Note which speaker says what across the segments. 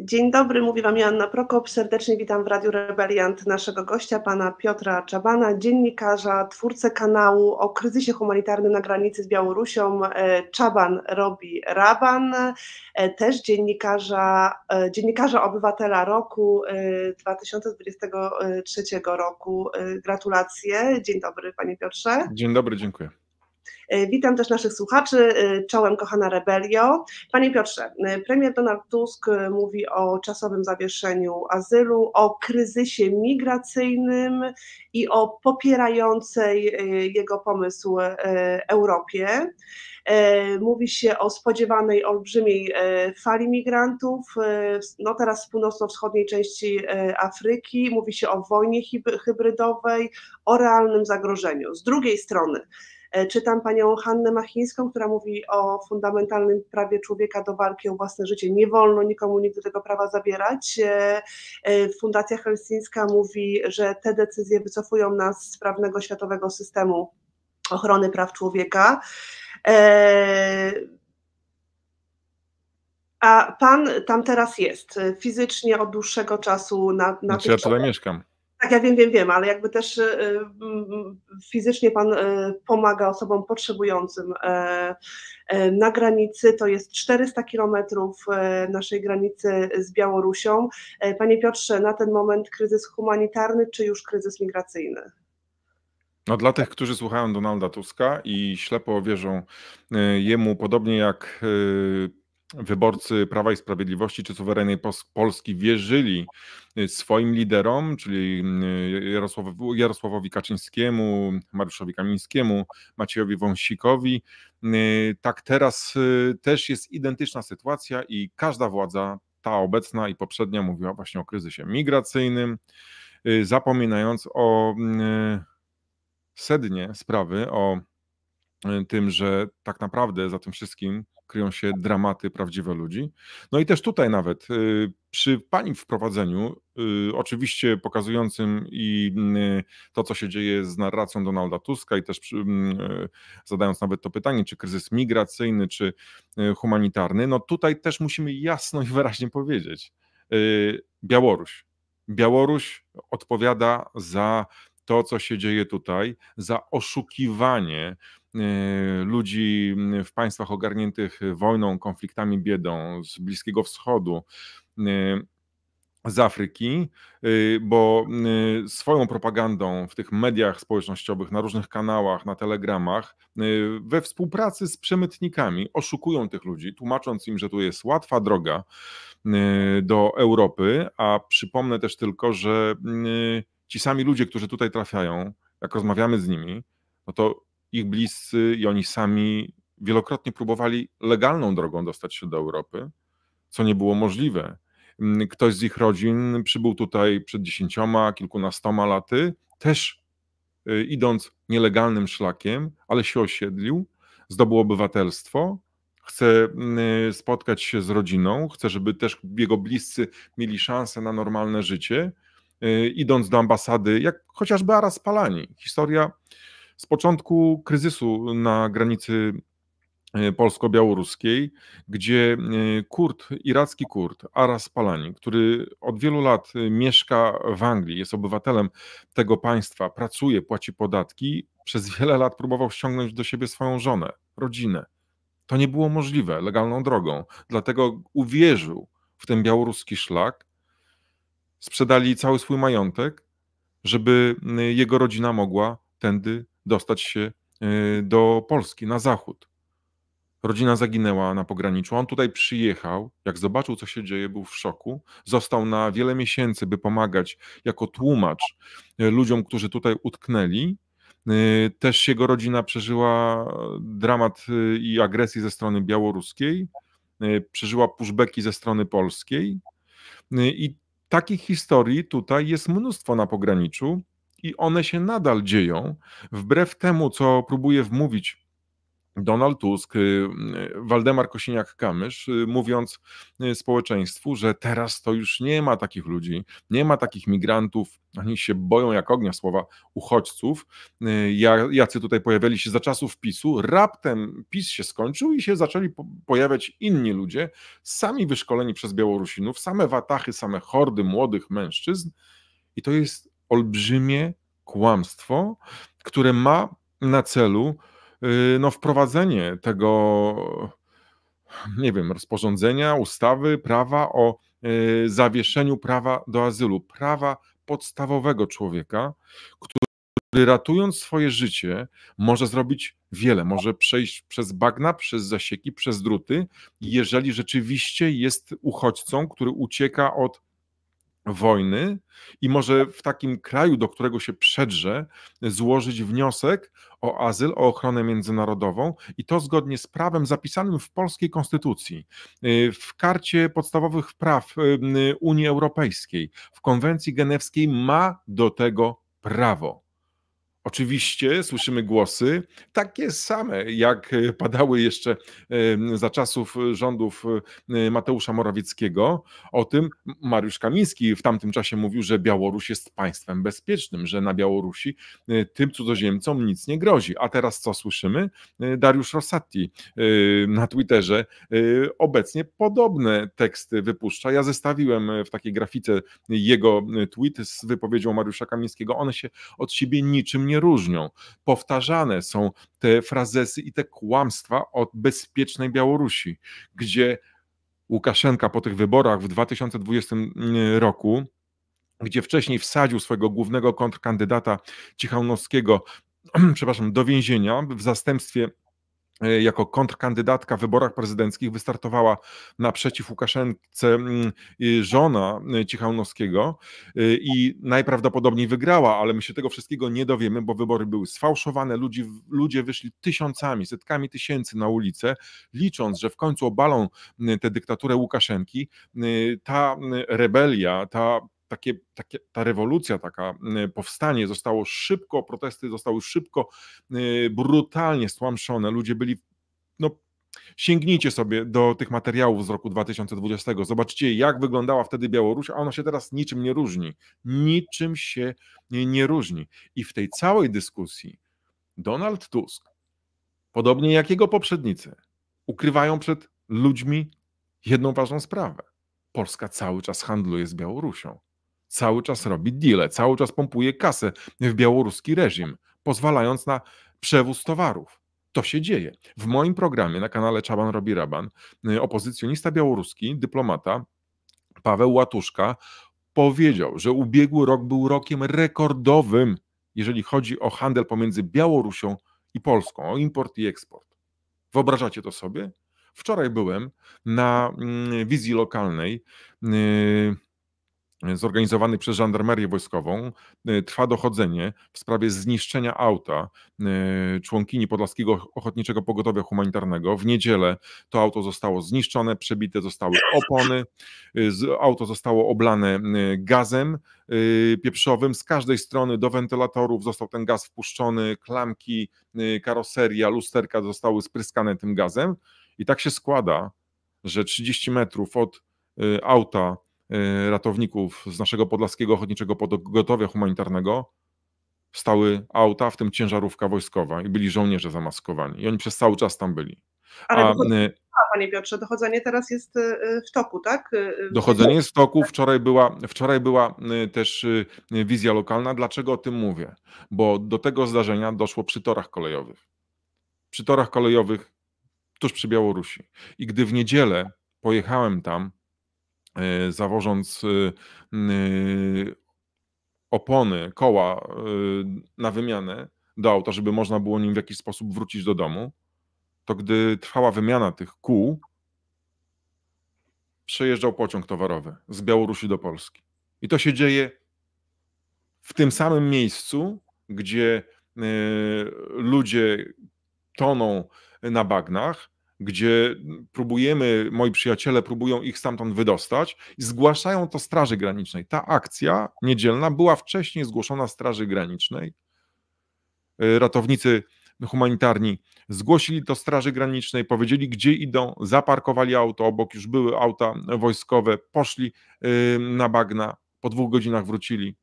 Speaker 1: Dzień dobry, mówi Wam Joanna Prokop. Serdecznie witam w Radiu Rebeliant naszego gościa, pana Piotra Czabana, dziennikarza, twórcę kanału o kryzysie humanitarnym na granicy z Białorusią. E, Czaban robi raban, e, też dziennikarza, e, dziennikarza obywatela roku 2023 roku. Gratulacje. Dzień dobry, panie Piotrze.
Speaker 2: Dzień dobry, dziękuję.
Speaker 1: E, witam też naszych słuchaczy. E, czołem, kochana Rebelio. Panie Piotrze, e, premier Donald Tusk mówi o czasowym zawieszeniu azylu, o kryzysie migracyjnym i o popierającej jego pomysł Europie. Mówi się o spodziewanej olbrzymiej fali migrantów, no teraz w północno-wschodniej części Afryki. Mówi się o wojnie hybrydowej, o realnym zagrożeniu. Z drugiej strony, E, czytam panią Hannę Machińską, która mówi o fundamentalnym prawie człowieka do walki o własne życie. Nie wolno nikomu nigdy tego prawa zabierać. E, e, Fundacja Helsińska mówi, że te decyzje wycofują nas z prawnego światowego systemu ochrony praw człowieka. A pan tam teraz jest fizycznie od dłuższego czasu na, na znaczy, ja tutaj mieszkam. Tak, ja wiem, wiem, wiem, ale jakby też y, y, fizycznie Pan y, pomaga osobom potrzebującym. E, e, na granicy to jest 400 kilometrów e, naszej granicy z Białorusią. Panie Piotrze, na ten moment kryzys humanitarny czy już kryzys migracyjny?
Speaker 2: No, dla tych, którzy słuchają Donalda Tuska i ślepo wierzą jemu, podobnie jak wyborcy Prawa i Sprawiedliwości czy suwerennej Polski wierzyli y, swoim liderom, czyli y, Jarosławowi Kaczyńskiemu, Mariuszowi Kamińskiemu, Maciejowi Wąsikowi, y, tak teraz też jest identyczna sytuacja i każda władza, ta obecna i poprzednia, mówiła właśnie o kryzysie migracyjnym, zapominając o mm, sednie sprawy, o Y, tym, że tak naprawdę za tym wszystkim kryją się dramaty prawdziwe ludzi. No i też tutaj nawet y, przy pani wprowadzeniu, y, oczywiście pokazującym i to, co się dzieje z narracją Donalda Tuska i też przy, mm, zadając nawet to pytanie, czy kryzys migracyjny, czy humanitarny, no tutaj też musimy jasno i wyraźnie powiedzieć. Białoruś. Białoruś odpowiada za to, co się dzieje tutaj, za oszukiwanie Y, ludzi y, w państwach ogarniętych wojną, konfliktami, biedą, z Bliskiego Wschodu y, z Afryki, bo swoją propagandą w tych mediach społecznościowych, na różnych kanałach, na telegramach, we współpracy z przemytnikami oszukują tych ludzi, tłumacząc im, że tu jest łatwa droga do Europy. A przypomnę też tylko, że ci sami ludzie, którzy tutaj trafiają, jak rozmawiamy z nimi, no to ich bliscy i oni sami wielokrotnie próbowali legalną drogą dostać się do Europy, co nie było możliwe. Mm, ktoś z ich rodzin przybył tutaj przed dziesięcioma, kilkunastoma laty, też y, idąc nielegalnym szlakiem, ale się osiedlił, zdobył obywatelstwo, chce mm, y, spotkać się z rodziną, chce, żeby też jego bliscy mieli szansę na normalne życie, y, idąc do ambasady, jak chociażby Aras Palani. Historia z początku kryzysu na granicy e, polsko-białoruskiej, gdzie e, Kurd, iracki Kurd, Aras Palani, który od wielu lat e, mieszka w Anglii, jest obywatelem tego państwa, pracuje, płaci podatki, przez wiele lat próbował ściągnąć do siebie swoją żonę, rodzinę. To nie było możliwe legalną drogą, dlatego uwierzył w ten białoruski szlak, sprzedali cały swój majątek, żeby jego rodzina mogła tędy dostać się y, do Polski, na zachód. Rodzina zaginęła na pograniczu. On tutaj przyjechał, jak zobaczył, co się dzieje, był w szoku. Został na wiele miesięcy, by pomagać jako tłumacz y, ludziom, którzy tutaj utknęli. Y, też jego rodzina przeżyła dramat i agresję ze strony białoruskiej, przeżyła pushbacki ze strony polskiej. I takich historii tutaj jest mnóstwo na pograniczu i one się nadal dzieją, wbrew temu, co próbuje wmówić Donald Tusk, y, y, Waldemar Kosiniak-Kamysz, y, mówiąc społeczeństwu, że teraz to już nie ma takich ludzi, nie ma takich migrantów, oni się boją jak ognia słowa uchodźców, jacy tutaj pojawiali się za czasów PiSu. Raptem PiS się skończył i się zaczęli pojawiać inni ludzie, sami wyszkoleni przez Białorusinów, same watachy, same hordy młodych mężczyzn i to jest olbrzymie kłamstwo, które ma na celu y, no, wprowadzenie tego, nie wiem, rozporządzenia, ustawy, prawa o y, zawieszeniu prawa do azylu, prawa podstawowego człowieka, który ratując swoje życie, może zrobić wiele, może przejść przez bagna, przez zasieki, przez druty, jeżeli rzeczywiście jest uchodźcą, który ucieka od wojny i może w takim kraju, do którego się przedrze, złożyć wniosek o azyl, o ochronę międzynarodową i to zgodnie z prawem zapisanym w polskiej konstytucji, y, w karcie podstawowych praw y, y, Unii Europejskiej, w konwencji genewskiej ma do tego prawo. Oczywiście słyszymy głosy takie same, jak e, padały jeszcze za czasów rządów e, Mateusza Morawieckiego. O tym Mariusz Kamiński w tamtym czasie mówił, że Białoruś jest państwem bezpiecznym, że na Białorusi e, tym cudzoziemcom nic nie grozi. A teraz co słyszymy? Dariusz Rosati na Twitterze obecnie podobne teksty wypuszcza. Ja zestawiłem w takiej grafice jego tweet z wypowiedzią Mariusza Kamińskiego. One się od siebie niczym nie nie różnią. Powtarzane są te frazesy i te kłamstwa od bezpiecznej Białorusi, gdzie Łukaszenka po tych wyborach w 2020 mm, roku, gdzie wcześniej wsadził swojego głównego kontrkandydata Cichałnowskiego, przepraszam, do więzienia w zastępstwie E, jako kontrkandydatka w wyborach prezydenckich wystartowała naprzeciw Łukaszence mm, żona e, Cichałnowskiego e, i najprawdopodobniej wygrała, ale my się tego wszystkiego nie dowiemy, bo wybory były sfałszowane, ludzie, ludzie wyszli tysiącami, setkami tysięcy na ulicę, licząc, że w końcu obalą tę dyktaturę Łukaszenki. Ta rebelia, ta takie, takie, ta rewolucja, taka y, powstanie zostało szybko, protesty zostały szybko, y, brutalnie stłamszone. Ludzie byli, no Sięgnijcie sobie do tych materiałów z roku 2020. Zobaczcie, jak wyglądała wtedy Białoruś, a ona się teraz niczym nie różni. Niczym się nie, nie różni. I w tej całej dyskusji Donald Tusk, podobnie jak jego poprzednicy, ukrywają przed ludźmi jedną ważną sprawę. Polska cały czas handluje z Białorusią cały czas robi deale, cały czas pompuje kasę w białoruski reżim, pozwalając na przewóz towarów. To się dzieje. W moim programie na kanale Czaban robi Raban y, opozycjonista białoruski, dyplomata Paweł Łatuszka powiedział, że ubiegły rok był rokiem rekordowym, jeżeli chodzi o handel pomiędzy Białorusią i Polską, o import i eksport. Wyobrażacie to sobie? Wczoraj byłem na mm, wizji lokalnej y, E, zorganizowany przez żandarmerię wojskową e, trwa dochodzenie w sprawie zniszczenia auta e, członkini Podlaskiego Ochotniczego Pogotowia Humanitarnego. W niedzielę to auto zostało zniszczone, przebite zostały opony, auto zostało oblane gazem pieprzowym z każdej strony do wentylatorów został ten gaz wpuszczony, klamki, karoseria, lusterka zostały spryskane tym gazem i tak się składa, że 30 metrów od auta Y, ratowników z naszego Podlaskiego Ochotniczego Podgotowia Humanitarnego stały auta, w tym ciężarówka wojskowa i byli żołnierze zamaskowani i oni przez cały czas tam byli.
Speaker 1: Ale A, dochodzenie, y, panie Piotrze, dochodzenie teraz jest y, w toku, tak? Dochodzenie jest w toku.
Speaker 2: Wczoraj była, wczoraj była też wizja lokalna. Dlaczego o tym mówię? Bo do tego zdarzenia doszło przy torach kolejowych. Przy torach kolejowych tuż przy Białorusi. I gdy w niedzielę pojechałem tam, E, zawożąc e, e, opony, koła na wymianę do auta, żeby można było nim w jakiś sposób wrócić do domu, to gdy trwała wymiana tych kół, przejeżdżał pociąg towarowy z Białorusi do Polski. I to się dzieje w tym samym miejscu, gdzie ludzie toną na bagnach, gdzie próbujemy, moi przyjaciele próbują ich stamtąd wydostać i zgłaszają to Straży Granicznej. Ta akcja niedzielna była wcześniej zgłoszona Straży Granicznej. Y, ratownicy humanitarni zgłosili to Straży Granicznej, powiedzieli gdzie idą, zaparkowali auto, obok już były auta wojskowe, poszli y, na bagna, po dwóch godzinach wrócili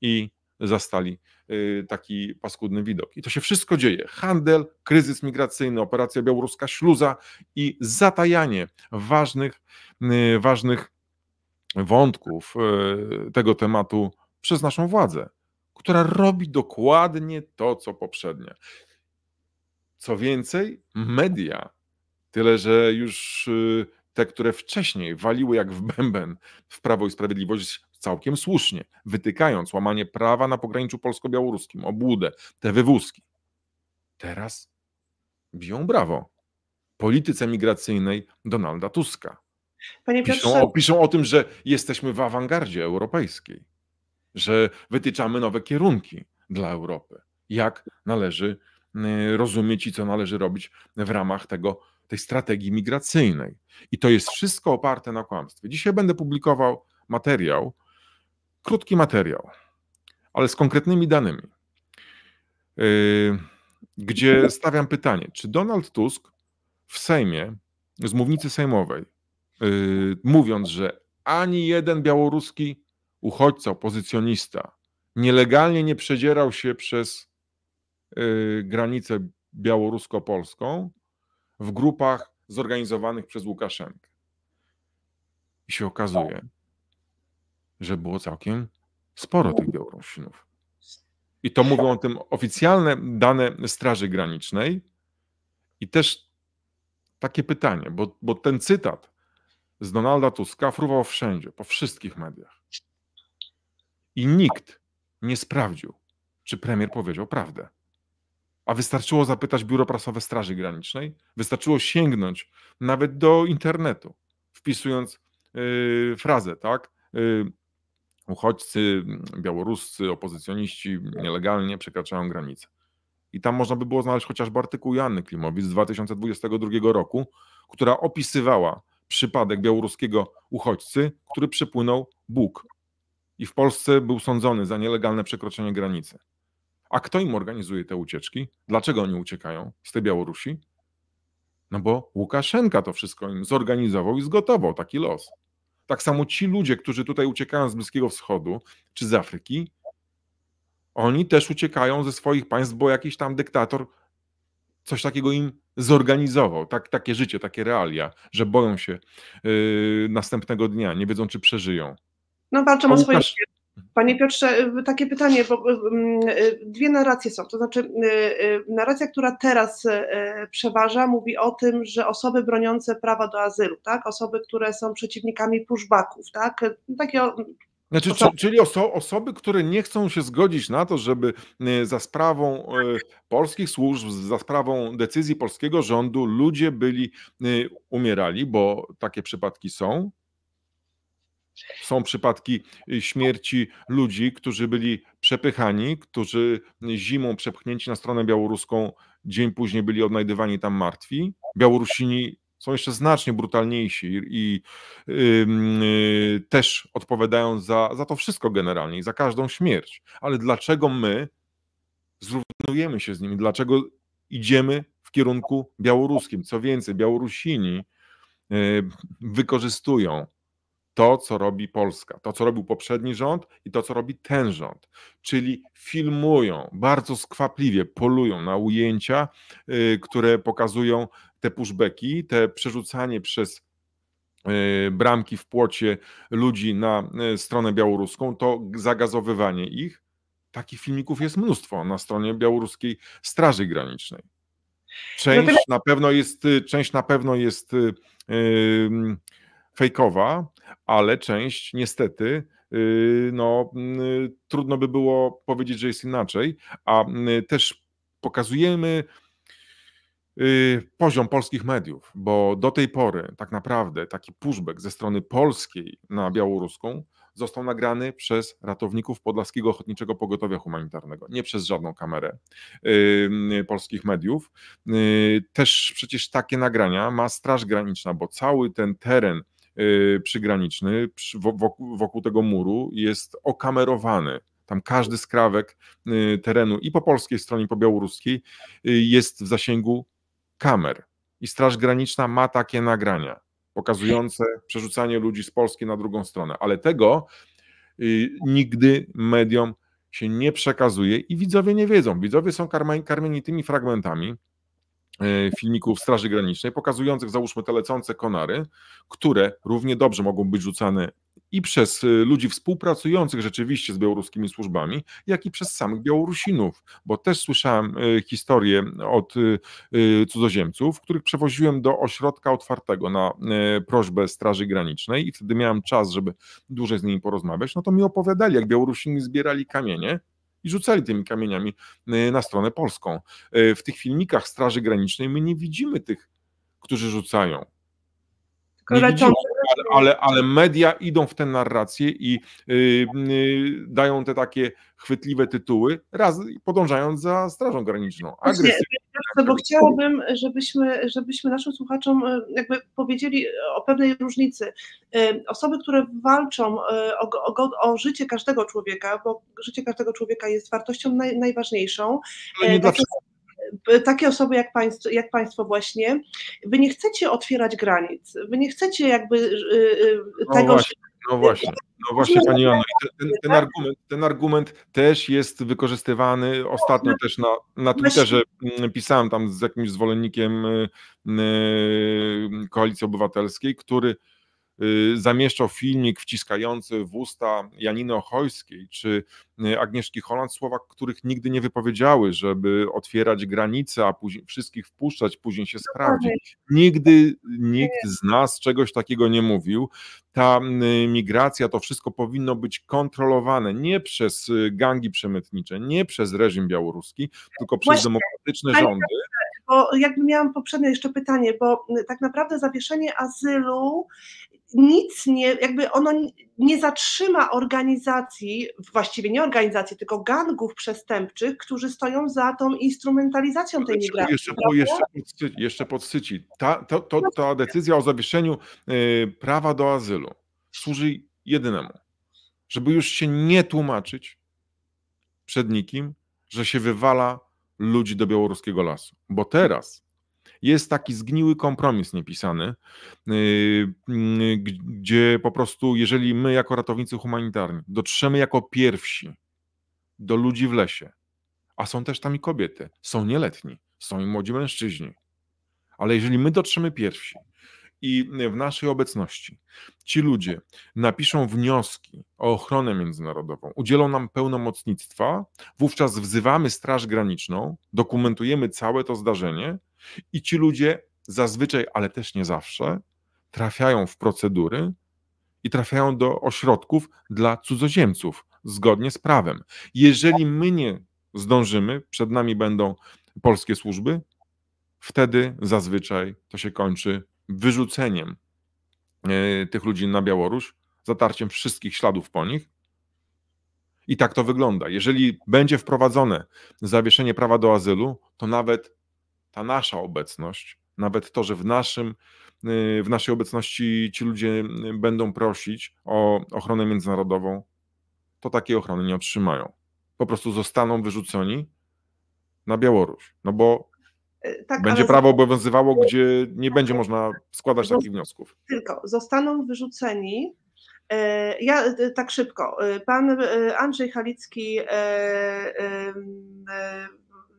Speaker 2: i zastali Y, taki paskudny widok. I to się wszystko dzieje. Handel, kryzys migracyjny, operacja białoruska śluza i zatajanie ważnych, y, ważnych wątków y, tego tematu przez naszą władzę, która robi dokładnie to, co poprzednie. Co więcej, media, tyle że już te, które wcześniej waliły jak w bęben w Prawo i Sprawiedliwość, całkiem słusznie, wytykając łamanie prawa na pograniczu polsko-białoruskim, obłudę, te wywózki. Teraz biją brawo polityce migracyjnej Donalda Tuska.
Speaker 1: Panie piszą, Piotrze...
Speaker 2: piszą o tym, że jesteśmy w awangardzie europejskiej, że wytyczamy nowe kierunki dla Europy, jak należy mm, rozumieć i co należy robić w ramach tego, tej strategii migracyjnej. I to jest wszystko oparte na kłamstwie. Dzisiaj będę publikował materiał krótki materiał, ale z konkretnymi danymi, yy, gdzie mhm. stawiam pytanie, czy Donald Tusk w Sejmie, z mównicy sejmowej, yy, mówiąc, że ani jeden białoruski uchodźca, opozycjonista nielegalnie nie przedzierał się przez yy, granicę białorusko-polską w grupach zorganizowanych przez Łukaszenkę. I się okazuje, że było całkiem sporo tych Białorusinów. I to mówią o tym oficjalne dane Straży Granicznej. I też takie pytanie, bo, bo ten cytat z Donalda Tuska fruwał wszędzie, po wszystkich mediach. I nikt nie sprawdził, czy premier powiedział prawdę. A wystarczyło zapytać Biuro Prasowe Straży Granicznej, wystarczyło sięgnąć nawet do internetu, wpisując yy, frazę, tak? Yy, uchodźcy, mm, białoruscy, opozycjoniści nielegalnie przekraczają granice. I tam można by było znaleźć chociażby artykuł Janny Klimowicz z 2022 roku, która opisywała przypadek białoruskiego uchodźcy, który przepłynął Bóg i w Polsce był sądzony za nielegalne przekroczenie granicy. A kto im organizuje te ucieczki? Dlaczego oni uciekają z tej Białorusi? No bo Łukaszenka to wszystko im zorganizował i zgotował taki los. Tak samo ci ludzie, którzy tutaj uciekają z Bliskiego Wschodu czy z Afryki, oni też uciekają ze swoich państw, bo jakiś tam dyktator coś takiego im zorganizował, tak, takie życie, takie realia, że boją się yy, następnego dnia, nie wiedzą, czy przeżyją.
Speaker 1: No walczą o swoje Panie Piotrze, y, takie pytanie, bo y, y, dwie narracje są. To znaczy, narracja, która teraz przeważa, mówi o tym, że osoby broniące prawa do azylu, tak? osoby, które są przeciwnikami pushbacków, tak? takie
Speaker 2: znaczy, osoby. Czyli oso osoby, które nie chcą się zgodzić na to, żeby za sprawą polskich służb, za sprawą decyzji polskiego rządu ludzie byli, umierali, bo takie przypadki są, są przypadki y, śmierci ludzi, którzy byli przepychani, którzy zimą przepchnięci na stronę białoruską, dzień później byli odnajdywani tam martwi. Białorusini są jeszcze znacznie brutalniejsi i yy, też odpowiadają za, za to wszystko generalnie, za każdą śmierć. Ale dlaczego my zrównujemy się z nimi? Dlaczego idziemy w kierunku białoruskim? Co więcej, Białorusini yy, wykorzystują to, co robi Polska, to, co robił poprzedni rząd i to, co robi ten rząd. Czyli filmują, bardzo skwapliwie polują na ujęcia, y, które pokazują te pushbacki, te przerzucanie przez y, bramki w płocie ludzi na y, stronę białoruską, to zagazowywanie ich. Takich filmików jest mnóstwo na stronie białoruskiej Straży Granicznej. No część na pewno jest, część na pewno jest yy, fejkowa, ale część niestety y, no, mm, trudno by było powiedzieć, że jest inaczej, a mm, też pokazujemy y, poziom polskich mediów, bo do tej pory tak naprawdę taki pushback ze strony polskiej na białoruską został nagrany przez ratowników Podlaskiego Ochotniczego Pogotowia Humanitarnego, nie przez żadną kamerę y, mm, polskich mediów. też przecież takie nagrania ma Straż Graniczna, bo cały ten teren Y, przygraniczny wokół tego muru jest okamerowany. Tam każdy skrawek y, terenu i po polskiej stronie, i po białoruskiej y, jest w zasięgu kamer. I Straż Graniczna ma takie nagrania pokazujące przerzucanie ludzi z Polski na drugą stronę, ale tego nigdy mediom się nie przekazuje i widzowie nie wiedzą. Widzowie są karmieni tymi fragmentami, E, filmików Straży Granicznej, pokazujących załóżmy te lecące konary, które równie dobrze mogą być rzucane i przez e, ludzi współpracujących rzeczywiście z białoruskimi służbami, jak i przez samych Białorusinów, bo też słyszałem e, historię od cudzoziemców, których przewoziłem do ośrodka otwartego na prośbę Straży Granicznej i wtedy miałem czas, żeby dłużej z nimi porozmawiać, no to mi opowiadali, jak Białorusini zbierali kamienie, i rzucali tymi kamieniami y, na stronę polską. Y, w tych filmikach Straży Granicznej my nie widzimy tych, którzy rzucają. Tylko lecą ale, ale, ale media idą w tę narrację i y, y, dają te takie chwytliwe tytuły, raz podążając za Strażą Graniczną. Właśnie,
Speaker 1: bo chciałabym, żebyśmy, żebyśmy naszym słuchaczom y, jakby powiedzieli o pewnej różnicy. Osoby, które walczą o, o, o życie każdego człowieka, bo życie każdego człowieka jest wartością naj, najważniejszą. Ale nie e, E, takie osoby jak państwo, jak państwo właśnie, wy nie chcecie otwierać granic, wy nie chcecie jakby e, e, no tego... Właśnie,
Speaker 2: no właśnie. No właśnie, Pani Joanna, ten, ten, argument, ten argument też jest wykorzystywany. Ostatnio też na, na Twitterze mm, pisałem tam z jakimś zwolennikiem y, y, Koalicji Obywatelskiej, który Y, zamieszczał filmik wciskający w usta Janiny Ochojskiej czy y, Agnieszki Holland słowa, których nigdy nie wypowiedziały, żeby otwierać granice, a później wszystkich wpuszczać, później się sprawdzić. Nigdy nikt z nas czegoś takiego nie mówił. Ta y, migracja, to wszystko powinno być kontrolowane nie przez gangi przemytnicze, nie przez reżim białoruski, tylko przez demokratyczne rządy
Speaker 1: bo jakby miałam poprzednie jeszcze pytanie, bo y, tak naprawdę zawieszenie azylu nic nie, jakby ono nie zatrzyma organizacji, właściwie nie organizacji, tylko gangów przestępczych, którzy stoją za tą instrumentalizacją tej migracji. Jeszcze, jeszcze,
Speaker 2: jeszcze podsyci. Ta, to, to, no ta tak. decyzja o zawieszeniu y, prawa do azylu służy jedynemu, żeby już się nie tłumaczyć przed nikim, że się wywala ludzi do białoruskiego lasu. Bo teraz jest taki zgniły kompromis niepisany, yy, yy, gdzie po prostu, jeżeli my jako ratownicy humanitarni dotrzemy jako pierwsi do ludzi w lesie, a są też tam i kobiety, są nieletni, są i młodzi mężczyźni, ale jeżeli my dotrzemy pierwsi, i y, w naszej obecności ci ludzie napiszą wnioski o ochronę międzynarodową, udzielą nam pełnomocnictwa, wówczas wzywamy Straż Graniczną, dokumentujemy całe to zdarzenie i ci ludzie zazwyczaj, ale też nie zawsze, trafiają w procedury i trafiają do ośrodków dla cudzoziemców zgodnie z prawem. Jeżeli my nie zdążymy, przed nami będą polskie służby, wtedy zazwyczaj to się kończy wyrzuceniem e, tych ludzi na Białoruś, zatarciem wszystkich śladów po nich. I tak to wygląda. Jeżeli będzie wprowadzone zawieszenie prawa do azylu, to nawet ta nasza obecność, nawet to, że w, naszym, e, w naszej obecności ci ludzie będą prosić o ochronę międzynarodową, to takiej ochrony nie otrzymają. Po prostu zostaną wyrzuceni na Białoruś. No bo
Speaker 1: E, tak, będzie ale... prawo obowiązywało, gdzie
Speaker 2: nie tak, będzie można składać takich wniosków.
Speaker 1: Tylko zostaną wyrzuceni. E, ja e, tak szybko. Pan Andrzej Halicki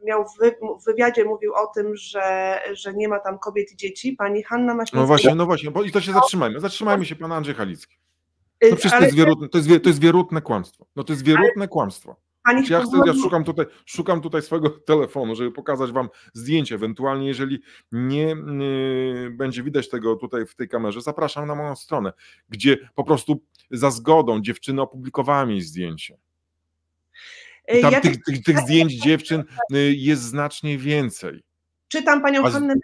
Speaker 1: miał w wywiadzie mówił o tym, że, że nie ma tam kobiet i dzieci. Pani Hanna Maśmiecka. No właśnie, no
Speaker 2: właśnie, bo i to się zatrzymajmy. Zatrzymajmy się pana Andrzej Halicki.
Speaker 1: No przecież to jest, wierutne,
Speaker 2: to, jest, to jest wierutne kłamstwo. No to jest wierutne kłamstwo. Znaczy, ja, chcę, ja szukam, tutaj, szukam tutaj swojego telefonu, żeby pokazać Wam zdjęcie. Ewentualnie, jeżeli nie y, będzie widać tego tutaj w tej kamerze, zapraszam na moją stronę, gdzie po prostu za zgodą dziewczyny opublikowali mi zdjęcie.
Speaker 1: I y, tam ja tych, tych, tych zdjęć
Speaker 2: dziewczyn y, jest znacznie więcej.
Speaker 1: Czytam panią A... Hannę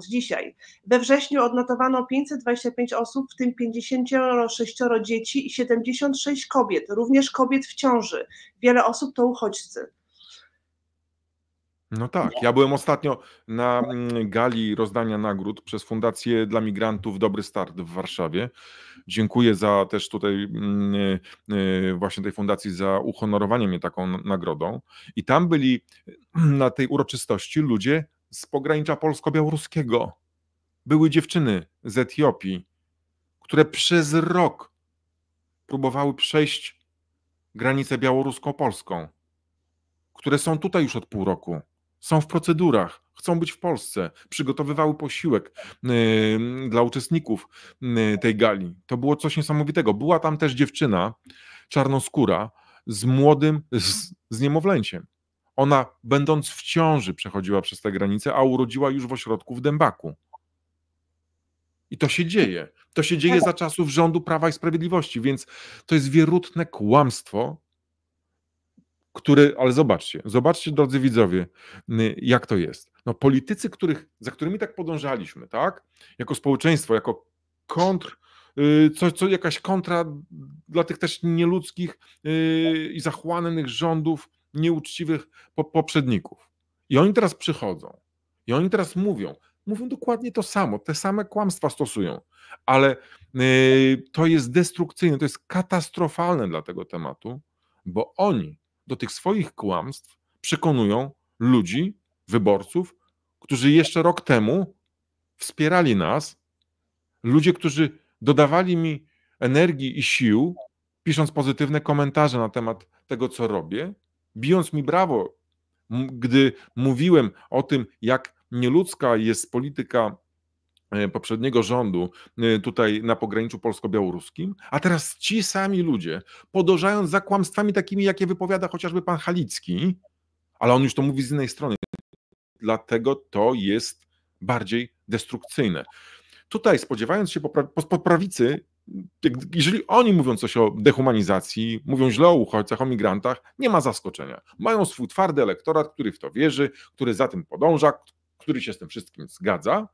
Speaker 1: z dzisiaj. We wrześniu odnotowano 525 osób, w tym 56 dzieci i 76 kobiet, również kobiet w ciąży. Wiele osób to uchodźcy.
Speaker 2: No tak, ja byłem ostatnio na mm, gali rozdania nagród przez Fundację dla Migrantów Dobry Start w Warszawie. Dziękuję za też tutaj mm, y, y, właśnie tej fundacji za uhonorowanie mnie taką nagrodą. I tam byli na tej uroczystości ludzie z pogranicza polsko-białoruskiego. Były dziewczyny z Etiopii, które przez rok próbowały przejść granicę białorusko-polską, które są tutaj już od pół roku, są w procedurach, chcą być w Polsce, przygotowywały posiłek yy, dla uczestników yy, tej gali. To było coś niesamowitego. Była tam też dziewczyna czarnoskóra z młodym, z, z niemowlęciem. Ona, będąc w ciąży, przechodziła przez tę granicę, a urodziła już w ośrodku w Dębaku. I to się dzieje. To się dzieje za czasów rządu Prawa i Sprawiedliwości, więc to jest wierutne kłamstwo, który, ale zobaczcie, zobaczcie drodzy widzowie, y, jak to jest. No politycy, których, za którymi tak podążaliśmy, tak? Jako społeczeństwo, jako kontr, y, co, co jakaś kontra dla tych też nieludzkich y, i zachłannych rządów, nieuczciwych poprzedników. I oni teraz przychodzą i oni teraz mówią, mówią dokładnie to samo, te same kłamstwa stosują, ale y, to jest destrukcyjne, to jest katastrofalne dla tego tematu, bo oni do tych swoich kłamstw przekonują ludzi, wyborców, którzy jeszcze rok temu wspierali nas, ludzie, którzy dodawali mi energii i sił, pisząc pozytywne komentarze na temat tego, co robię, bijąc mi brawo, gdy mówiłem o tym, jak nieludzka jest polityka e, poprzedniego rządu e, tutaj na pograniczu polsko-białoruskim, a teraz ci sami ludzie, podążając za kłamstwami takimi, jakie wypowiada chociażby pan Halicki, ale on już to mówi z innej strony, dlatego to jest bardziej destrukcyjne. Tutaj spodziewając się po, prawicy, jeżeli oni mówią coś o dehumanizacji, mówią źle o uchodźcach, o migrantach, nie ma zaskoczenia. Mają swój twardy elektorat, który w to wierzy, który za tym podąża, który się z tym wszystkim zgadza.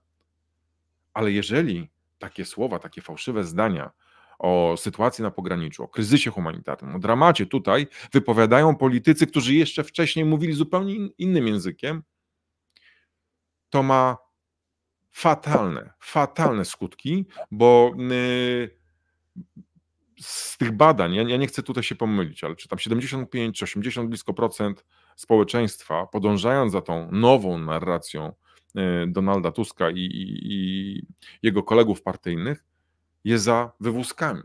Speaker 2: Ale jeżeli takie słowa, takie fałszywe zdania o sytuacji na pograniczu, o kryzysie humanitarnym, o dramacie tutaj wypowiadają politycy, którzy jeszcze wcześniej mówili zupełnie innym językiem, to ma fatalne, fatalne skutki, bo yy, z tych badań, ja, ja nie chcę tutaj się pomylić, ale czy tam 75 czy 80 blisko procent społeczeństwa, podążając za tą nową narracją e, Donalda Tuska i, i, i jego kolegów partyjnych, jest za wywózkami.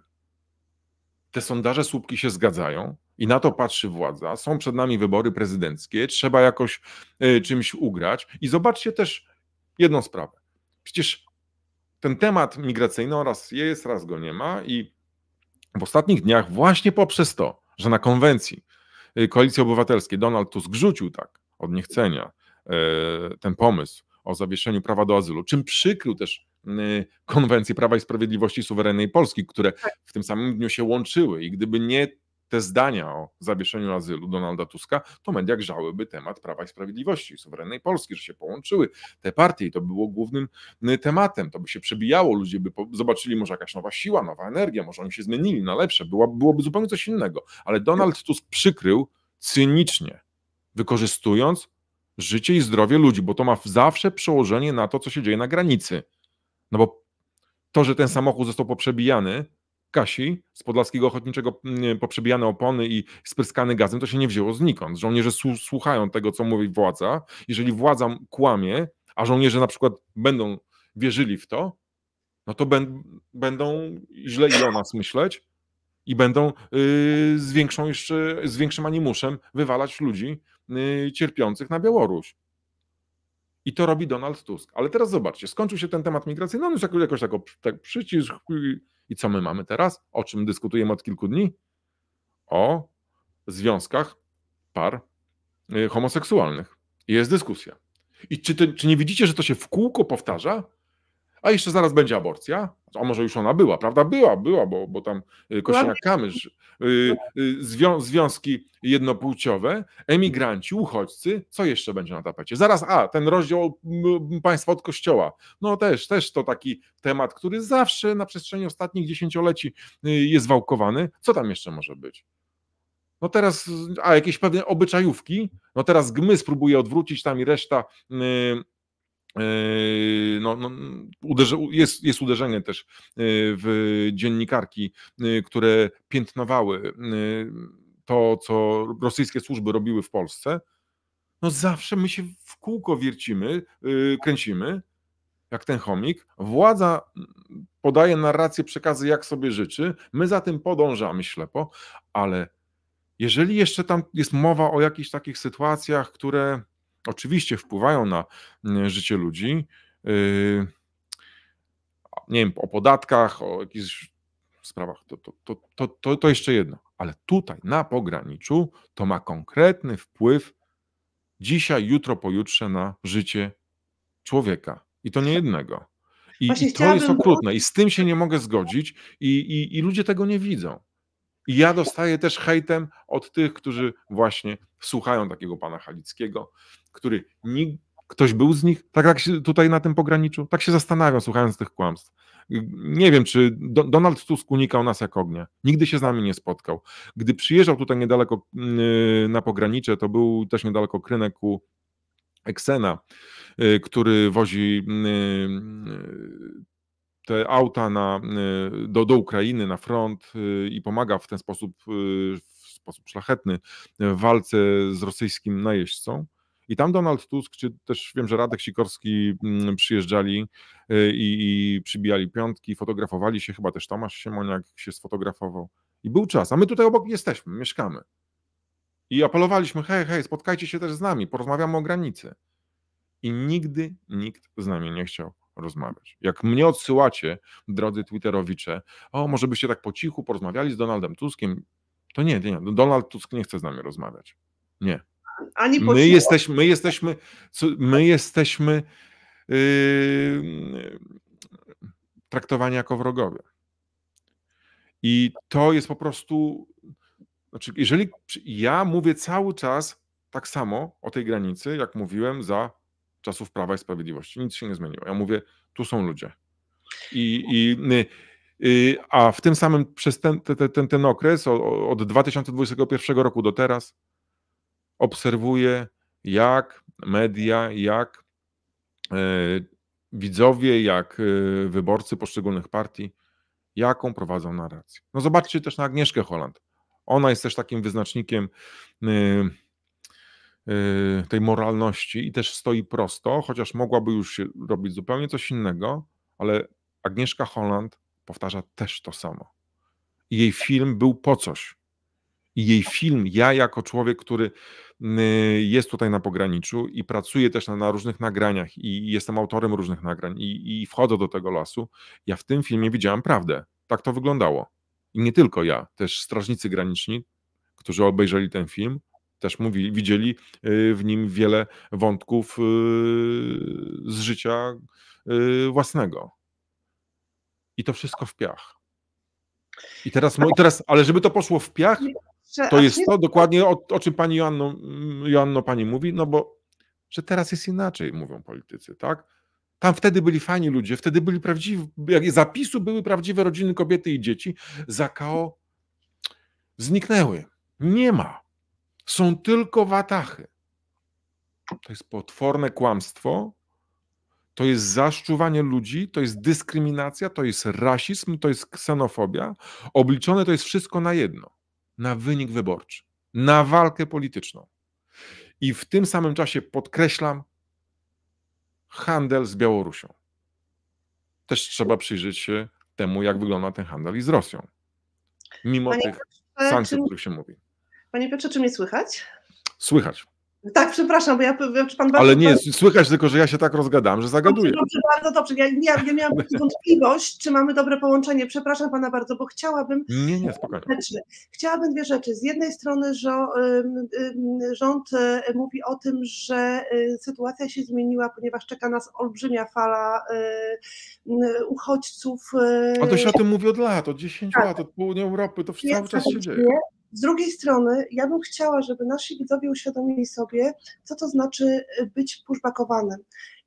Speaker 2: Te sondaże słupki się zgadzają, i na to patrzy władza. Są przed nami wybory prezydenckie, trzeba jakoś y, czymś ugrać. I zobaczcie też jedną sprawę. Przecież ten temat migracyjny oraz jest, raz go nie ma i w ostatnich dniach właśnie poprzez to, że na konwencji y, Koalicji Obywatelskiej Donald Tusk zgrzucił tak od niechcenia y, ten pomysł o zawieszeniu prawa do azylu, czym przykrył też y, konwencję Prawa i Sprawiedliwości suwerennej Polski, które tak. w tym samym dniu się łączyły i gdyby nie te zdania o zawieszeniu azylu Donalda Tuska, to media grzałyby temat Prawa i Sprawiedliwości, suwerennej Polski, że się połączyły te partie i to było głównym y, tematem. To by się przebijało, ludzie by zobaczyli może jakaś nowa siła, nowa energia, może oni się zmienili na lepsze, byłoby zupełnie coś innego. Ale Donald Tusk przykrył cynicznie, wykorzystując życie i zdrowie ludzi, bo to ma zawsze przełożenie na to, co się dzieje na granicy. No bo to, że ten samochód został poprzebijany, Kasi z Podlaskiego Ochotniczego mm, poprzebijane opony i spryskany gazem, to się nie wzięło znikąd. Żołnierze słuchają tego, co mówi władza. Jeżeli władza kłamie, a żołnierze na przykład będą wierzyli w to, no to będą źle i o nas myśleć i będą y, z, większą jeszcze, z większym animuszem wywalać ludzi y, cierpiących na Białoruś. I to robi Donald Tusk. Ale teraz zobaczcie, skończył się ten temat migracyjny, no on już jakoś tak, tak przycisk. I co my mamy teraz? O czym dyskutujemy od kilku dni? O związkach par y, homoseksualnych. Jest dyskusja. I czy, czy nie widzicie, że to się w kółko powtarza? a jeszcze zaraz będzie aborcja, a może już ona była, prawda? Była, była, bo, bo tam y, Kościół Kamysz, y, y, związki jednopłciowe, emigranci, uchodźcy, co jeszcze będzie na tapecie? Zaraz, a, ten rozdział państwa od kościoła. No też, też to taki temat, który zawsze na przestrzeni ostatnich dziesięcioleci jest wałkowany. Co tam jeszcze może być? No teraz, a jakieś pewne obyczajówki, no teraz gmy spróbuje odwrócić tam i reszta Yy, no, no, jest, jest uderzenie też yy, w dziennikarki, yy, które piętnowały to, co rosyjskie służby robiły w Polsce. No zawsze my się w kółko wiercimy, kręcimy, jak ten chomik. Władza mm, podaje narrację, przekazy, jak sobie życzy. My za tym podążamy ślepo, ale jeżeli jeszcze tam jest mowa o jakichś takich sytuacjach, które oczywiście wpływają na mm, życie ludzi. Yy, nie wiem, o podatkach, o jakichś sprawach, to, to, to, to, to jeszcze jedno. Ale tutaj na pograniczu to ma konkretny wpływ dzisiaj, jutro, pojutrze na życie człowieka. I to nie jednego. I, i to jest okrutne. I z tym się nie mogę zgodzić, i, i, i ludzie tego nie widzą. I ja dostaję też hejtem od tych, którzy właśnie słuchają takiego pana Halickiego, który nikt, ktoś był z nich, tak jak się tutaj na tym pograniczu, tak się zastanawiam, słuchając tych kłamstw. Nie wiem, czy Donald Tusk unikał nas jak ognia. Nigdy się z nami nie spotkał. Gdy przyjeżdżał tutaj niedaleko yy, na pogranicze, to był też niedaleko krynek u Eksena, yy, który wozi yy, te auta na, y, do, do Ukrainy, na front y, i pomaga w ten sposób, y, w sposób szlachetny w walce z rosyjskim najeźdźcą. I tam Donald Tusk, czy też wiem, że Radek Sikorski mm, przyjeżdżali i, i przybijali piątki, fotografowali się, chyba też Tomasz Siemoniak się sfotografował. I był czas, a my tutaj obok jesteśmy, mieszkamy. I apelowaliśmy, hej, hej, spotkajcie się też z nami, porozmawiamy o granicy. I nigdy nikt z nami nie chciał rozmawiać. Jak mnie odsyłacie, drodzy Twitterowicze, o, może byście tak po cichu porozmawiali z Donaldem Tuskiem, to nie, nie, no Donald Tusk nie chce z nami rozmawiać. Nie.
Speaker 1: Ani po my, jesteśmy, my
Speaker 2: jesteśmy, my jesteśmy yy, traktowani jako wrogowie. I to jest po prostu, znaczy, jeżeli ja mówię cały czas tak samo o tej granicy, jak mówiłem za czasów Prawa i Sprawiedliwości. Nic się nie zmieniło. Ja mówię, tu są ludzie. I, no. i y, a w tym samym, przez ten, ten, ten, ten okres, od 2021 roku do teraz, obserwuję, jak media, jak e, widzowie, jak e, wyborcy poszczególnych partii, jaką prowadzą narrację. No zobaczcie też na Agnieszkę Holland. Ona jest też takim wyznacznikiem y, Y, tej moralności i też stoi prosto, chociaż mogłaby już robić zupełnie coś innego, ale Agnieszka Holland powtarza też to samo. I jej tak. film był po coś. I jej film, ja jako człowiek, który y, jest tutaj na pograniczu i pracuję też na, na różnych nagraniach i jestem autorem różnych nagrań i, i wchodzę do tego lasu, ja w tym filmie widziałem prawdę. Tak to wyglądało. I nie tylko ja, też strażnicy graniczni, którzy obejrzeli ten film, też mówi, widzieli y, w nim wiele wątków y, z życia y, własnego. I to wszystko w piach. I teraz, teraz ale żeby to poszło w piach, to jest to dokładnie o, o czym pani Joanno, Joanno pani mówi, no bo że teraz jest inaczej, mówią politycy, tak? Tam wtedy byli fajni ludzie, wtedy byli prawdziwi, jak zapisu były prawdziwe rodziny, kobiety i dzieci. Za KO zniknęły. Nie ma są tylko watachy. To jest potworne kłamstwo, to jest zaszczuwanie ludzi, to jest dyskryminacja, to jest rasizm, to jest ksenofobia. Obliczone to jest wszystko na jedno, na wynik wyborczy, na walkę polityczną. I w tym samym czasie podkreślam handel z Białorusią. Też trzeba przyjrzeć się temu, jak wygląda ten handel i z Rosją. Mimo Panie tych sankcji, o których się mówi.
Speaker 1: Panie Piotrze, czy mnie słychać? Słychać. Tak, przepraszam, bo ja czy pan Ale nie, pan...
Speaker 2: słychać tylko, że ja się tak rozgadam, że zagaduję. Dobrze,
Speaker 1: bardzo dobrze. Ja, ja, ja miałam wątpliwość, czy mamy dobre połączenie. Przepraszam pana bardzo, bo chciałabym. Nie, nie, spokojnie. Chciałabym dwie rzeczy. Z jednej strony, że rząd mówi o tym, że sytuacja się zmieniła, ponieważ czeka nas olbrzymia fala uchodźców. A to się o tym
Speaker 2: mówi od lat, od 10 tak. lat, od południa Europy, to cały czas się dzieje.
Speaker 1: Z drugiej strony, ja bym chciała, żeby nasi widzowie uświadomili sobie, co to znaczy y, być puszbakowanym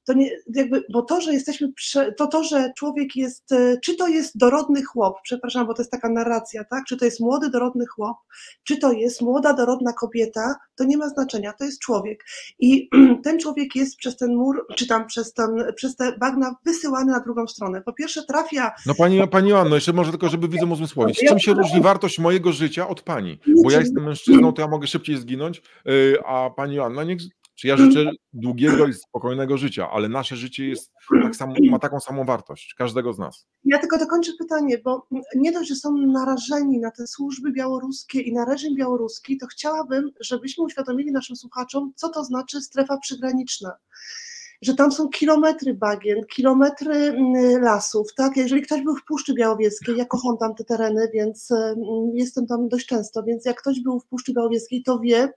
Speaker 1: to nie, jakby, bo to, że jesteśmy, prze, to to, że człowiek jest, e, czy to jest dorodny chłop, przepraszam, bo to jest taka narracja, tak, czy to jest młody, dorodny chłop, czy to jest młoda, dorodna kobieta, to nie ma znaczenia, to jest człowiek. I ten człowiek jest przez ten mur, czy tam przez, ten, przez te bagna wysyłany na drugą stronę. Po pierwsze trafia...
Speaker 2: No pani, pani Joanno, jeszcze może tylko, żeby widzę uzmysłowić, z czym się różni wartość mojego życia od pani? Bo ja jestem mężczyzną, to ja mogę szybciej zginąć, y, a pani Joanna niech czy ja życzę długiego i spokojnego życia, ale nasze życie jest tak samo, ma taką samą wartość, każdego z nas.
Speaker 1: Ja tylko dokończę pytanie, bo nie dość, że są narażeni na te służby białoruskie i na reżim białoruski, to chciałabym, żebyśmy uświadomili naszym słuchaczom, co to znaczy strefa przygraniczna że tam są kilometry bagien, kilometry mm, lasów, tak? Jeżeli ktoś był w Puszczy Białowieskiej, ja kocham tam te tereny, więc e, mm, jestem tam dość często, więc jak ktoś był w Puszczy Białowieskiej, to wie,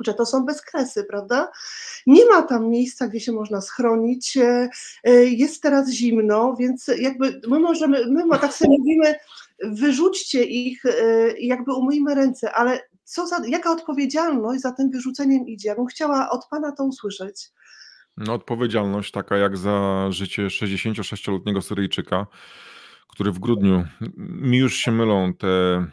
Speaker 1: że to są bezkresy, prawda? Nie ma tam miejsca, gdzie się można schronić. E, e, jest teraz zimno, więc jakby my możemy, my tak sobie mówimy, wyrzućcie ich, e, jakby umyjmy ręce, ale co za, jaka odpowiedzialność za tym wyrzuceniem idzie? Ja bym chciała od Pana to usłyszeć.
Speaker 2: No, odpowiedzialność taka jak za życie 66-letniego Syryjczyka, który w grudniu, mi już się mylą te,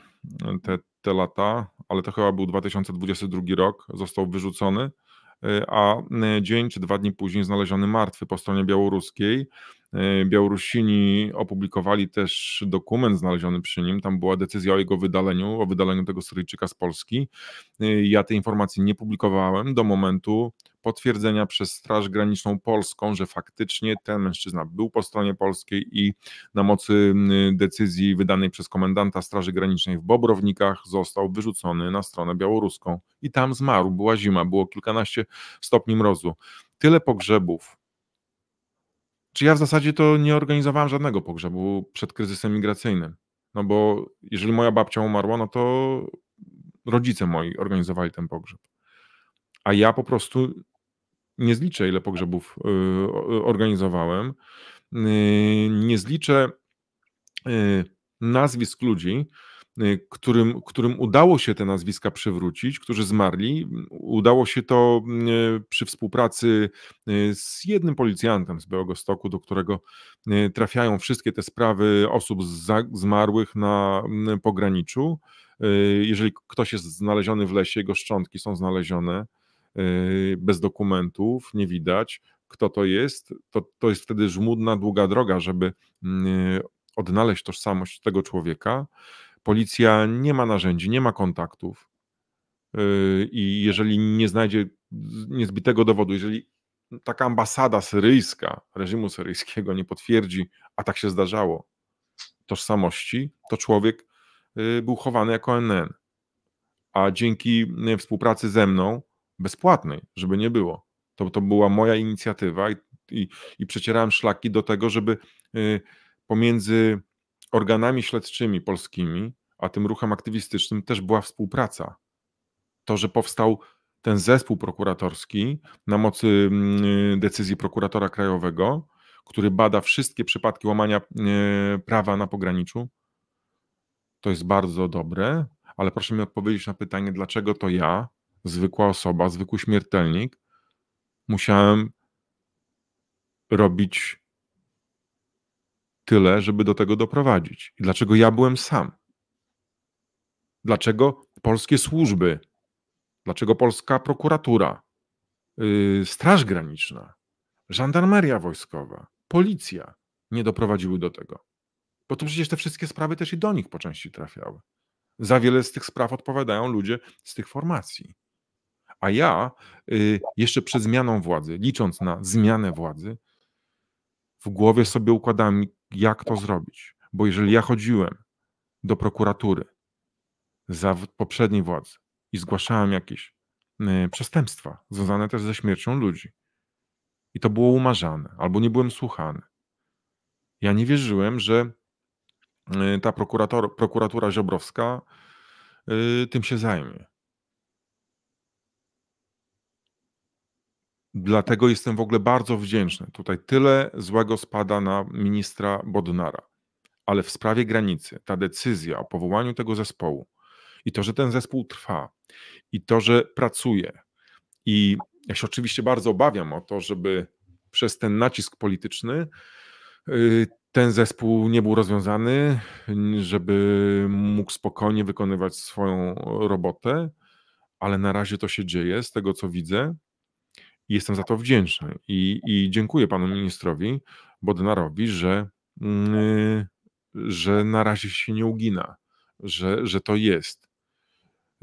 Speaker 2: te, te lata, ale to chyba był 2022 rok, został wyrzucony, y, a y, dzień czy dwa dni później znaleziony martwy po stronie białoruskiej. Y, Białorusini opublikowali też dokument znaleziony przy nim. Tam była decyzja o jego wydaleniu, o wydaleniu tego Syryjczyka z Polski. Ja tej informacji nie publikowałem do momentu potwierdzenia przez Straż Graniczną Polską, że faktycznie ten mężczyzna był po stronie polskiej i na mocy decyzji wydanej przez komendanta Straży Granicznej w Bobrownikach został wyrzucony na stronę białoruską i tam zmarł. Była zima, było kilkanaście stopni mrozu. Tyle pogrzebów. Czy ja w zasadzie to nie organizowałem żadnego pogrzebu przed kryzysem migracyjnym? No bo jeżeli moja babcia umarła, no to rodzice moi organizowali ten pogrzeb. A ja po prostu nie zliczę, ile pogrzebów y, organizowałem. Y, nie zliczę y, nazwisk ludzi, którym, którym udało się te nazwiska przywrócić, którzy zmarli. Udało się to przy współpracy z jednym policjantem z Białego Stoku, do którego trafiają wszystkie te sprawy osób zmarłych na pograniczu. Jeżeli ktoś jest znaleziony w lesie, jego szczątki są znalezione. Y, bez dokumentów, nie widać, kto to jest, to, to jest wtedy żmudna, długa droga, żeby mm, y, odnaleźć tożsamość tego człowieka. Policja nie ma narzędzi, nie ma kontaktów. Y, I jeżeli nie znajdzie niezbitego dowodu, jeżeli taka ambasada syryjska reżimu syryjskiego nie potwierdzi, a tak się zdarzało, tożsamości, to człowiek był chowany jako NN. A dzięki współpracy ze mną bezpłatnej, żeby nie było. To, to była moja inicjatywa i, i, i przecierałem szlaki do tego, żeby y, pomiędzy organami śledczymi polskimi, a tym ruchem aktywistycznym też była współpraca. To, że powstał ten zespół prokuratorski na mocy mm, decyzji prokuratora krajowego, który bada wszystkie przypadki łamania y, prawa na pograniczu, to jest bardzo dobre, ale proszę mi odpowiedzieć na pytanie, dlaczego to ja zwykła osoba, zwykły śmiertelnik, musiałem robić tyle, żeby do tego doprowadzić. I dlaczego ja byłem sam? Dlaczego polskie służby? Dlaczego polska prokuratura? Yy, Straż Graniczna? Żandarmeria Wojskowa? Policja? Nie doprowadziły do tego. Bo to przecież te wszystkie sprawy też i do nich po części trafiały. Za wiele z tych spraw odpowiadają ludzie z tych formacji. A ja y, jeszcze przed zmianą władzy, licząc na zmianę władzy, w głowie sobie układałem, jak to zrobić. Bo jeżeli ja chodziłem do prokuratury za poprzedniej władzy i zgłaszałem jakieś y, przestępstwa związane też ze śmiercią ludzi, i to było umarzane, albo nie byłem słuchany. Ja nie wierzyłem, że y, ta prokurator, prokuratura Ziobrowska tym się zajmie. Dlatego jestem w ogóle bardzo wdzięczny. Tutaj tyle złego spada na ministra Bodnara, ale w sprawie granicy ta decyzja o powołaniu tego zespołu i to, że ten zespół trwa i to, że pracuje i ja się oczywiście bardzo obawiam o to, żeby przez ten nacisk polityczny y, ten zespół nie był rozwiązany, żeby mógł spokojnie wykonywać swoją robotę, ale na razie to się dzieje z tego, co widzę jestem za to wdzięczny i, i dziękuję panu ministrowi Bodnarowi, że, mm, że na razie się nie ugina, że, że to jest.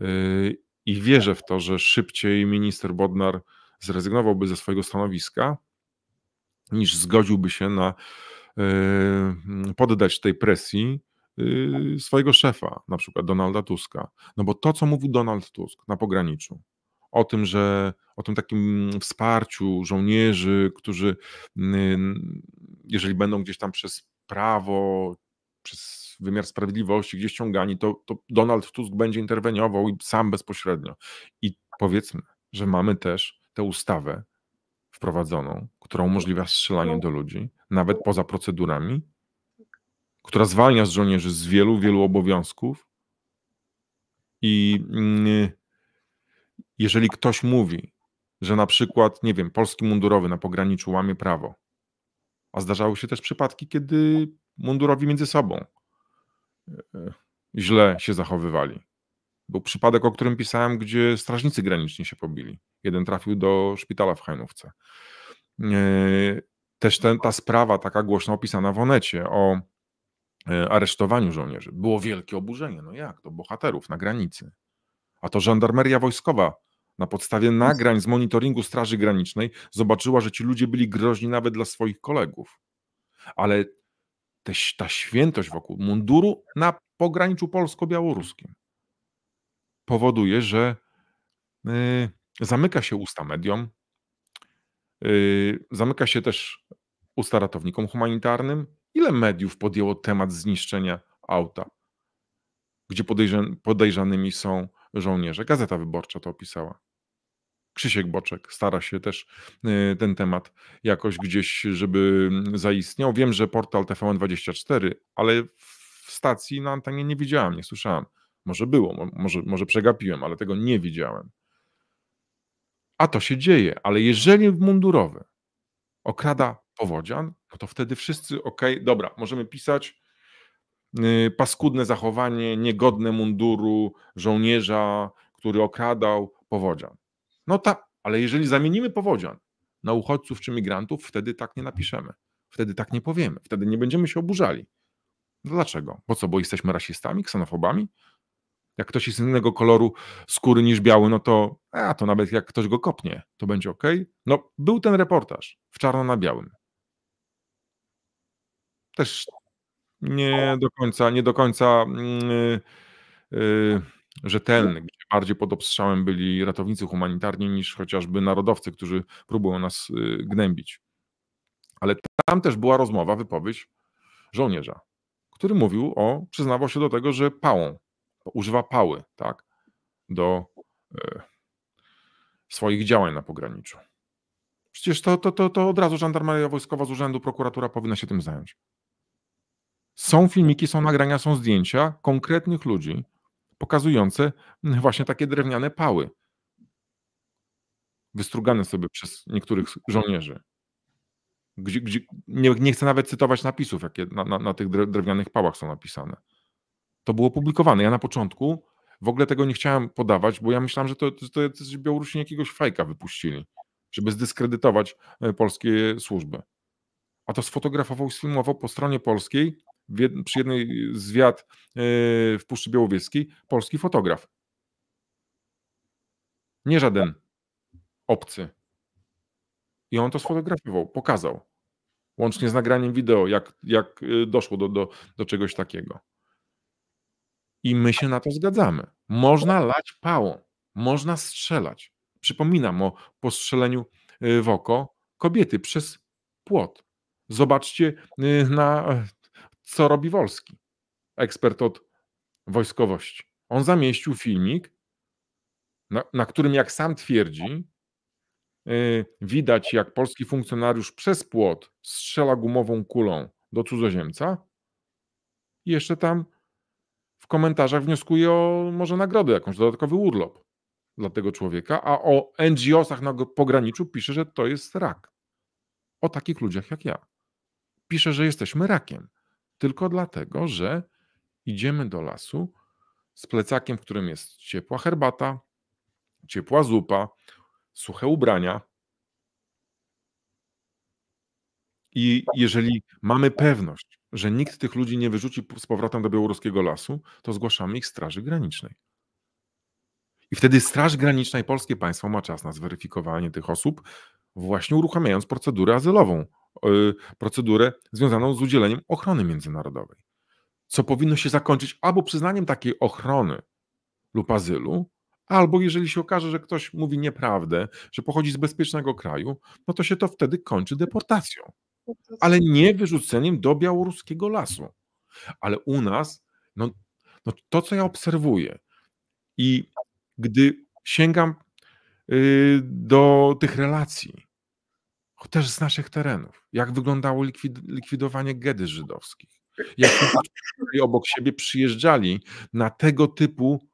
Speaker 2: Y, I wierzę w to, że szybciej minister Bodnar zrezygnowałby ze swojego stanowiska, niż zgodziłby się na y, poddać tej presji y, swojego szefa, na przykład Donalda Tuska. No bo to, co mówił Donald Tusk na pograniczu, o tym, że o tym takim wsparciu żołnierzy, którzy mm, jeżeli będą gdzieś tam przez prawo, przez wymiar sprawiedliwości gdzieś ściągani, to, to Donald Tusk będzie interweniował i sam bezpośrednio. I powiedzmy, że mamy też tę ustawę wprowadzoną, która umożliwia strzelanie do ludzi, nawet poza procedurami, która zwalnia z żołnierzy z wielu, wielu obowiązków i mm, jeżeli ktoś mówi, że na przykład, nie wiem, polski mundurowy na pograniczu łamie prawo, a zdarzały się też przypadki, kiedy mundurowi między sobą e, e, źle się zachowywali. Był przypadek, o którym pisałem, gdzie strażnicy graniczni się pobili. Jeden trafił do szpitala w Hajnówce. E, też ten, ta sprawa, taka głośno opisana w Onecie, o aresztowaniu żołnierzy. Było wielkie oburzenie. No jak? To bohaterów na granicy. A to żandarmeria wojskowa na podstawie nagrań z monitoringu Straży Granicznej zobaczyła, że ci ludzie byli groźni nawet dla swoich kolegów. Ale te, ta świętość wokół munduru na pograniczu polsko-białoruskim powoduje, że y, zamyka się usta mediom, y, zamyka się też usta ratownikom humanitarnym. Ile mediów podjęło temat zniszczenia auta, gdzie podejrzanymi są żołnierze. Gazeta Wyborcza to opisała. Krzysiek Boczek stara się też y, ten temat jakoś gdzieś, żeby mm, zaistniał. Wiem, że portal TVN24, ale w stacji na antenie nie widziałem, nie słyszałem. Może było, może, może przegapiłem, ale tego nie widziałem. A to się dzieje, ale jeżeli mundurowy okrada powodzian, no to wtedy wszyscy, ok, dobra, możemy pisać, Y, paskudne zachowanie, niegodne munduru żołnierza, który okradał powodzian. No tak, ale jeżeli zamienimy powodzian na uchodźców czy migrantów, wtedy tak nie napiszemy, wtedy tak nie powiemy, wtedy nie będziemy się oburzali. No dlaczego? Po co, bo jesteśmy rasistami, ksenofobami? Jak ktoś jest innego koloru skóry niż biały, no to, a to nawet jak ktoś go kopnie, to będzie ok. No, był ten reportaż w czarno na białym. Też nie do końca, nie do końca yy, mm, yy, rzetelny. Bardziej pod obstrzałem byli ratownicy humanitarni niż chociażby narodowcy, którzy próbują nas y, gnębić. Ale tam też była rozmowa, wypowiedź żołnierza, który mówił o, przyznawał się do tego, że pałą, używa pały, tak, do yy, swoich działań na pograniczu. Przecież to, to, to, to od razu żandarmeria wojskowa z urzędu, prokuratura powinna się tym zająć. Są filmiki, są nagrania, są zdjęcia konkretnych ludzi pokazujące właśnie takie drewniane pały, wystrugane sobie przez niektórych żołnierzy. Gdzie, gdzie, nie, nie chcę nawet cytować napisów, jakie na, na, na tych drewnianych pałach są napisane. To było publikowane. Ja na początku w ogóle tego nie chciałem podawać, bo ja myślałem, że to, to, to Białorusini jakiegoś fajka wypuścili, żeby zdyskredytować e, polskie służby. A to sfotografował i sfilmował po stronie polskiej jed, przy jednej z wiat e, w Puszczy Białowieskiej polski fotograf. Nie żaden obcy. I on to sfotografował, pokazał. Łącznie z nagraniem wideo, jak, jak e, doszło do, do, do czegoś takiego. I my się na to zgadzamy. Można lać pałą, można strzelać. Przypominam o postrzeleniu e, w oko kobiety przez płot. Zobaczcie na co robi Wolski, ekspert od wojskowości. On zamieścił filmik, na, na którym, jak sam twierdzi, y, widać, jak polski funkcjonariusz przez płot strzela gumową kulą do cudzoziemca. I jeszcze tam w komentarzach wnioskuje o może nagrodę, jakąś dodatkowy urlop dla tego człowieka, a o NGO-sach na pograniczu pisze, że to jest rak. O takich ludziach jak ja. Pisze, że jesteśmy rakiem tylko dlatego, że idziemy do lasu z plecakiem, w którym jest ciepła herbata, ciepła zupa, suche ubrania. I jeżeli mamy pewność, że nikt tych ludzi nie wyrzuci z powrotem do białoruskiego lasu, to zgłaszamy ich Straży Granicznej. I wtedy Straż Graniczna i polskie państwo ma czas na zweryfikowanie tych osób, właśnie uruchamiając procedurę azylową. Y, procedurę związaną z udzieleniem ochrony międzynarodowej, co powinno się zakończyć albo przyznaniem takiej ochrony lub azylu, albo jeżeli się okaże, że ktoś mówi nieprawdę, że pochodzi z bezpiecznego kraju, no to się to wtedy kończy deportacją, ale nie wyrzuceniem do białoruskiego lasu. Ale u nas, no, no to co ja obserwuję i gdy sięgam y, do tych relacji, też z naszych terenów. Jak wyglądało likwid, likwidowanie gedy żydowskich. Jak obok siebie przyjeżdżali na tego typu,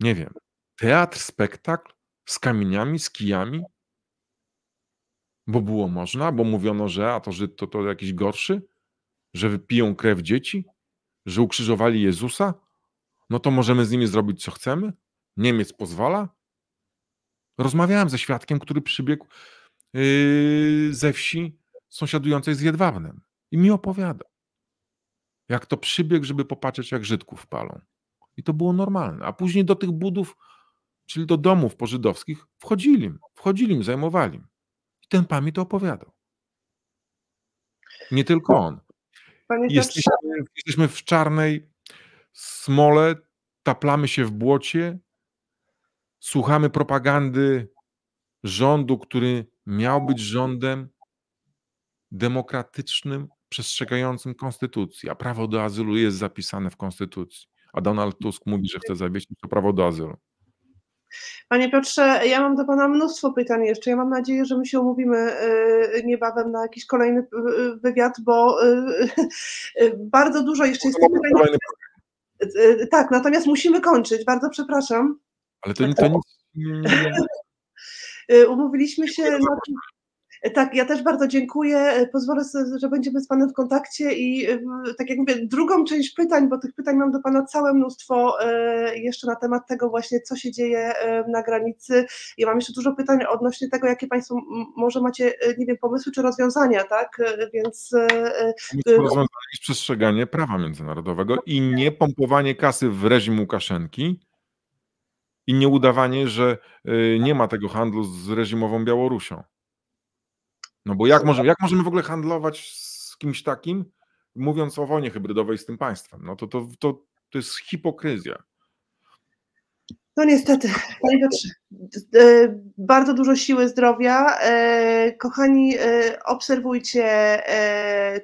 Speaker 2: nie wiem, teatr, spektakl z kamieniami, z kijami, bo było można, bo mówiono, że a to że to, to jakiś gorszy, że wypiją krew dzieci, że ukrzyżowali Jezusa, no to możemy z nimi zrobić co chcemy? Niemiec pozwala? Rozmawiałem ze świadkiem, który przybiegł Yy, ze wsi sąsiadującej z Jedwabnem. I mi opowiada, jak to przybiegł, żeby popatrzeć, jak Żydków palą. I to było normalne. A później do tych budów, czyli do domów pożydowskich, wchodzili, wchodzili, zajmowali. I ten pan mi to opowiadał. Nie tylko on. Jesteśmy, jesteśmy w czarnej smole, taplamy się w błocie, słuchamy propagandy rządu, który miał być rządem demokratycznym, przestrzegającym konstytucji, a prawo do azylu jest zapisane w konstytucji. A Donald Tusk mówi, że chce zawiesić to prawo do azylu.
Speaker 1: Panie Piotrze, ja mam do Pana mnóstwo pytań jeszcze. Ja mam nadzieję, że my się umówimy y, niebawem na jakiś kolejny y, y, wywiad, bo bardzo dużo jeszcze jest pytań. Tak, natomiast musimy kończyć. Bardzo przepraszam.
Speaker 2: Ale to, to nic.
Speaker 1: E, umówiliśmy się na... Tak, ja też bardzo dziękuję. E, pozwolę sobie, że będziemy z Panem w kontakcie i e, tak jak mówię, drugą część pytań, bo tych pytań mam do Pana całe mnóstwo jeszcze na temat tego właśnie, co się dzieje na granicy. Ja mam jeszcze dużo pytań odnośnie tego, jakie Państwo może macie, nie wiem, pomysły czy rozwiązania, tak? Więc... Rozwiązanie
Speaker 2: jest przestrzeganie prawa międzynarodowego i nie pompowanie kasy w reżim Łukaszenki, i nieudawanie, że y, nie ma tego handlu z reżimową Białorusią. No bo jak możemy, jak możemy w ogóle handlować z kimś takim, mówiąc o wojnie hybrydowej z tym państwem? No to, to, to, to jest hipokryzja.
Speaker 1: No niestety, panie Piotrze, e, bardzo dużo siły, zdrowia. E, kochani, e, obserwujcie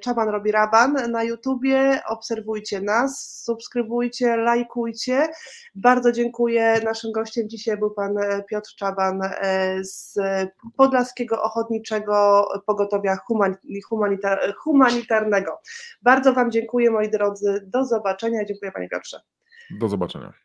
Speaker 1: Czaban robi raban na YouTubie, obserwujcie nas, subskrybujcie, lajkujcie. Bardzo dziękuję. Naszym gościem dzisiaj był pan Piotr Czaban z Podlaskiego Ochotniczego Pogotowia Humanitar Humanitarnego. Bardzo wam dziękuję, moi drodzy. Do zobaczenia. Dziękuję panie Piotrze.
Speaker 2: Do zobaczenia.